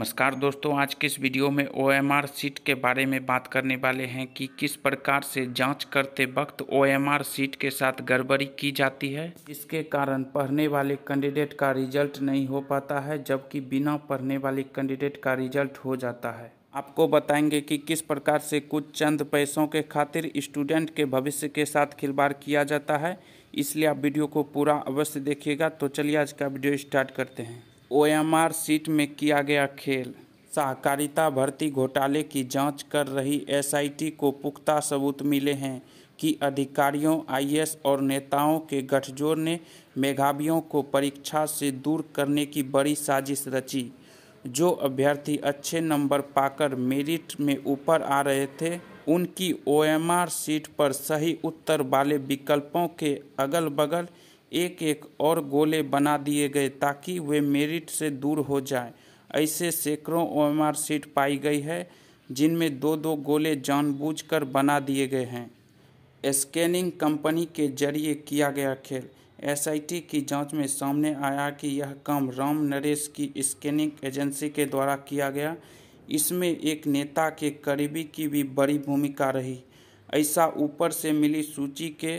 नमस्कार दोस्तों आज किस वीडियो में ओ एम आर सीट के बारे में बात करने वाले हैं कि किस प्रकार से जांच करते वक्त ओ एम आर सीट के साथ गड़बड़ी की जाती है इसके कारण पढ़ने वाले कैंडिडेट का रिजल्ट नहीं हो पाता है जबकि बिना पढ़ने वाले कैंडिडेट का रिजल्ट हो जाता है आपको बताएंगे कि किस प्रकार से कुछ चंद पैसों के खातिर स्टूडेंट के भविष्य के साथ खिलवाड़ किया जाता है इसलिए आप वीडियो को पूरा अवश्य देखिएगा तो चलिए आज का वीडियो स्टार्ट करते हैं ओएमआर सीट में किया गया खेल सहकारिता भर्ती घोटाले की जांच कर रही एसआईटी को पुख्ता सबूत मिले हैं कि अधिकारियों आईएएस और नेताओं के गठजोड़ ने मेघावियों को परीक्षा से दूर करने की बड़ी साजिश रची जो अभ्यर्थी अच्छे नंबर पाकर मेरिट में ऊपर आ रहे थे उनकी ओएमआर सीट पर सही उत्तर वाले विकल्पों के अगल बगल एक एक और गोले बना दिए गए ताकि वे मेरिट से दूर हो जाएं। ऐसे सैकड़ों ओएमआर सीट पाई गई है जिनमें दो दो गोले जानबूझकर बना दिए गए हैं स्कैनिंग कंपनी के जरिए किया गया खेल एसआईटी की जांच में सामने आया कि यह काम राम नरेश की स्कैनिंग एजेंसी के द्वारा किया गया इसमें एक नेता के करीबी की भी बड़ी भूमिका रही ऐसा ऊपर से मिली सूची के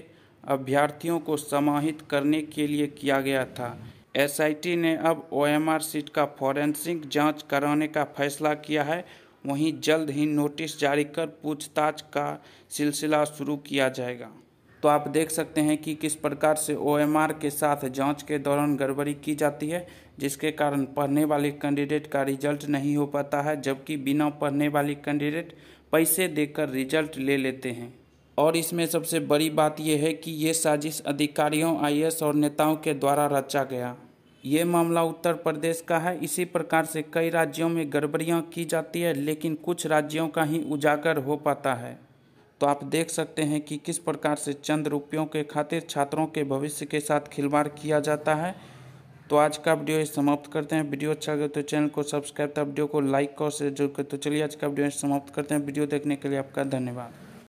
अभ्यर्थियों को समाहित करने के लिए किया गया था एसआईटी ने अब ओएमआर सीट का फॉरेंसिक जांच कराने का फैसला किया है वहीं जल्द ही नोटिस जारी कर पूछताछ का सिलसिला शुरू किया जाएगा तो आप देख सकते हैं कि किस प्रकार से ओएमआर के साथ जांच के दौरान गड़बड़ी की जाती है जिसके कारण पढ़ने वाले कैंडिडेट का रिजल्ट नहीं हो पाता है जबकि बिना पढ़ने वाले कैंडिडेट पैसे देकर रिजल्ट ले लेते हैं और इसमें सबसे बड़ी बात यह है कि ये साजिश अधिकारियों आईएएस और नेताओं के द्वारा रचा गया ये मामला उत्तर प्रदेश का है इसी प्रकार से कई राज्यों में गड़बड़ियाँ की जाती है लेकिन कुछ राज्यों का ही उजागर हो पाता है तो आप देख सकते हैं कि किस प्रकार से चंद रुपयों के खातिर छात्रों के भविष्य के साथ खिलवाड़ किया जाता है तो आज का वीडियो समाप्त करते हैं वीडियो अच्छा लगे तो चैनल को सब्सक्राइब था वीडियो को लाइक और शेयर जरूर कर तो चलिए आज का वीडियो समाप्त करते हैं वीडियो देखने के लिए आपका धन्यवाद